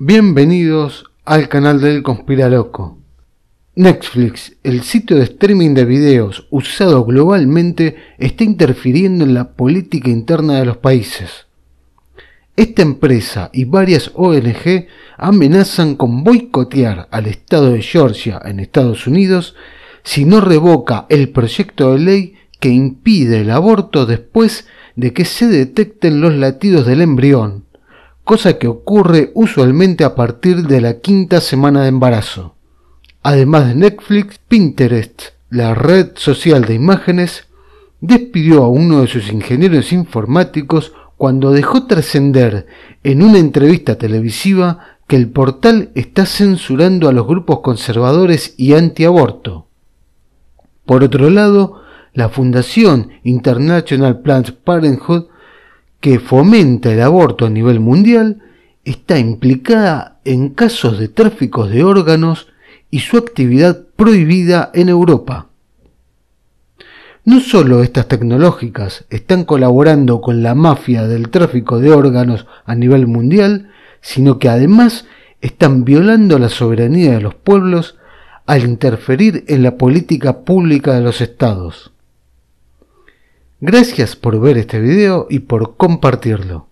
Bienvenidos al canal del Conspiraloco. Netflix, el sitio de streaming de videos usado globalmente, está interfiriendo en la política interna de los países. Esta empresa y varias ONG amenazan con boicotear al Estado de Georgia en Estados Unidos si no revoca el proyecto de ley que impide el aborto después de que se detecten los latidos del embrión cosa que ocurre usualmente a partir de la quinta semana de embarazo. Además de Netflix, Pinterest, la red social de imágenes, despidió a uno de sus ingenieros informáticos cuando dejó trascender en una entrevista televisiva que el portal está censurando a los grupos conservadores y antiaborto. Por otro lado, la Fundación International Planned Parenthood que fomenta el aborto a nivel mundial, está implicada en casos de tráfico de órganos y su actividad prohibida en Europa. No solo estas tecnológicas están colaborando con la mafia del tráfico de órganos a nivel mundial, sino que además están violando la soberanía de los pueblos al interferir en la política pública de los estados. Gracias por ver este video y por compartirlo.